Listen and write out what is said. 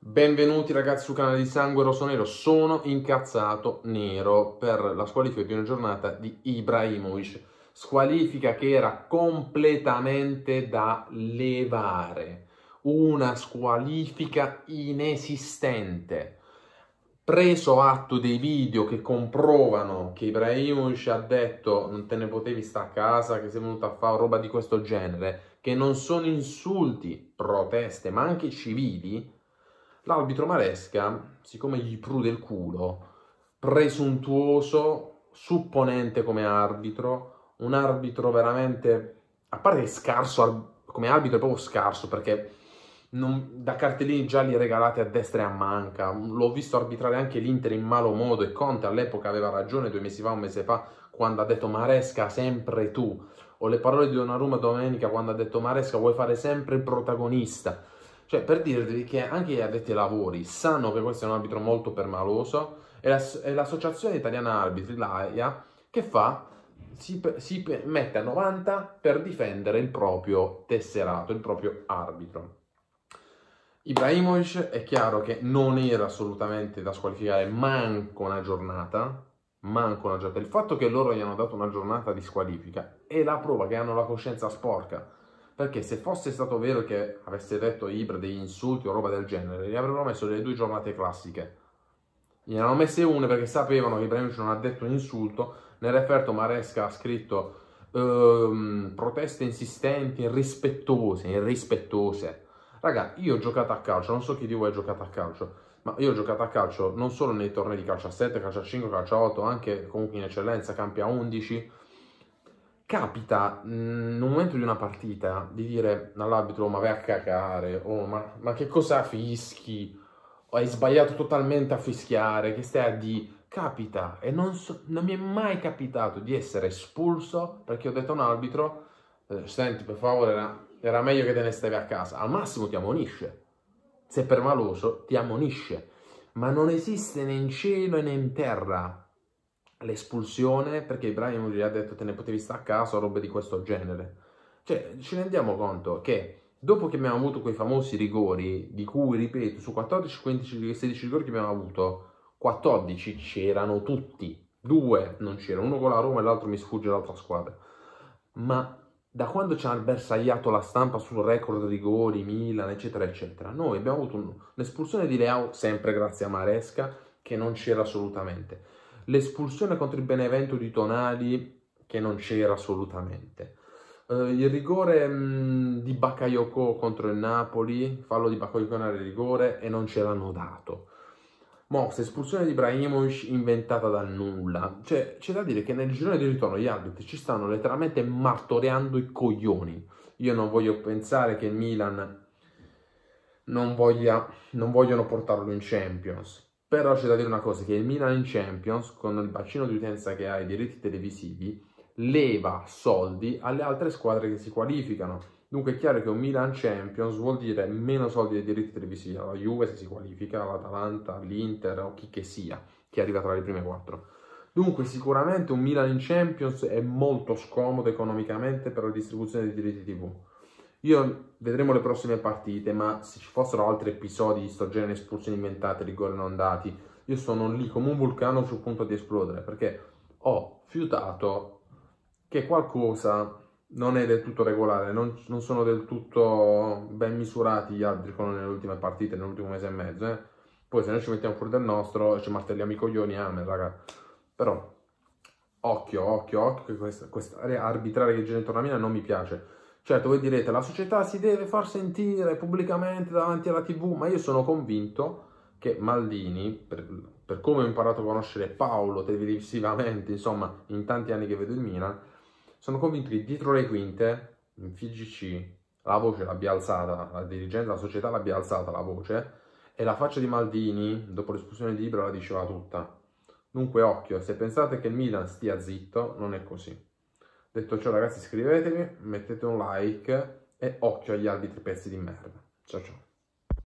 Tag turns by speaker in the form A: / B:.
A: Benvenuti ragazzi sul canale di Sangue Rosso Nero, sono incazzato nero per la squalifica di una giornata di Ibrahimovic, squalifica che era completamente da levare, una squalifica inesistente preso atto dei video che comprovano che Ibrahimovic ha detto non te ne potevi stare a casa, che sei venuto a fare roba di questo genere, che non sono insulti, proteste, ma anche civili, l'arbitro Maresca, siccome gli prude il culo, presuntuoso, supponente come arbitro, un arbitro veramente, a parte scarso, come arbitro è proprio scarso perché non, da cartellini gialli regalati a destra e a manca. Mm, l'ho visto arbitrare anche l'Inter in malo modo e Conte all'epoca aveva ragione due mesi fa, un mese fa, quando ha detto Maresca sempre tu. O le parole di Donnarumma domenica quando ha detto Maresca vuoi fare sempre il protagonista. Cioè per dirvi che anche gli addetti ai lavori sanno che questo è un arbitro molto permaloso e, l'ass- e l'associazione italiana arbitri, l'AIA, che fa? Si, si mette a 90 per difendere il proprio tesserato, il proprio arbitro. Ibrahimovic è chiaro che non era assolutamente da squalificare manco una giornata, manco una giornata. Il fatto che loro gli hanno dato una giornata di squalifica è la prova che hanno la coscienza sporca. Perché se fosse stato vero che avesse detto Ibra degli insulti o roba del genere, gli avrebbero messo delle due giornate classiche. Gli hanno messe una perché sapevano che Ibrahimovic non ha detto un insulto. Nel referto Maresca ha scritto ehm, proteste insistenti, irrispettose, irrispettose Raga, io ho giocato a calcio, non so chi di voi ha giocato a calcio, ma io ho giocato a calcio non solo nei tornei di calcio a 7, calcio a 5, calcio a 8, anche comunque in eccellenza, campi a 11. Capita nel momento di una partita di dire all'arbitro ma vai a cacare, oh, ma, ma che cosa fischi, oh, hai sbagliato totalmente a fischiare, che stai a di... Capita, e non, so, non mi è mai capitato di essere espulso perché ho detto a un arbitro eh, senti per favore era, era meglio che te ne stavi a casa, al massimo ti ammonisce, se permaloso ti ammonisce, ma non esiste né in cielo né in terra l'espulsione perché Ibrahimovic gli ha detto te ne potevi stare a casa o robe di questo genere. Cioè, ci rendiamo conto che dopo che abbiamo avuto quei famosi rigori, di cui, ripeto, su 14, 15, 16 rigori che abbiamo avuto, 14 c'erano tutti, due non c'era uno con la Roma e l'altro mi sfugge l'altra squadra. Ma da quando ci ha bersagliato la stampa sul record rigori, Milan, eccetera, eccetera, noi abbiamo avuto un, un'espulsione di Leao, sempre grazie a Maresca, che non c'era assolutamente. L'espulsione contro il Benevento di Tonali, che non c'era assolutamente. Uh, il rigore mh, di Bakayoko contro il Napoli, fallo di Bakayoko nel rigore, e non ce l'hanno dato. Mo, espulsione di Ibrahimovic inventata dal nulla. Cioè, c'è da dire che nel girone di ritorno gli arbitri ci stanno letteralmente martoriando i coglioni. Io non voglio pensare che il Milan non, voglia, non vogliono portarlo in Champions. Però c'è da dire una cosa, che il Milan in Champions, con il bacino di utenza che ha i diritti televisivi, leva soldi alle altre squadre che si qualificano Dunque è chiaro che un Milan Champions vuol dire meno soldi dei diritti televisivi alla Juve se si qualifica, all'Atalanta, all'Inter o chi che sia che arriva tra le prime quattro. Dunque sicuramente un Milan in Champions è molto scomodo economicamente per la distribuzione dei diritti TV. Io vedremo le prossime partite, ma se ci fossero altri episodi di sto genere, espulsioni inventate, rigori non dati, io sono lì come un vulcano sul punto di esplodere, perché ho fiutato che qualcosa non è del tutto regolare, non, non, sono del tutto ben misurati gli altri con le ultime partite, nell'ultimo mese e mezzo. Eh. Poi se noi ci mettiamo fuori del nostro, ci martelliamo i coglioni, amen, raga. Però, occhio, occhio, occhio, che questa, questa area arbitraria che gira intorno a Mina non mi piace. Certo, voi direte, la società si deve far sentire pubblicamente davanti alla tv, ma io sono convinto che Maldini, per, per come ho imparato a conoscere Paolo televisivamente, insomma, in tanti anni che vedo il Milan, sono convinto che dietro le quinte, in FIGC, la voce l'abbia alzata, la dirigente della società l'abbia alzata la voce, e la faccia di Maldini, dopo l'espulsione di Ibra, la diceva tutta. Dunque, occhio, se pensate che il Milan stia zitto, non è così. Detto ciò, ragazzi, iscrivetevi, mettete un like e occhio agli altri pezzi di merda. Ciao ciao.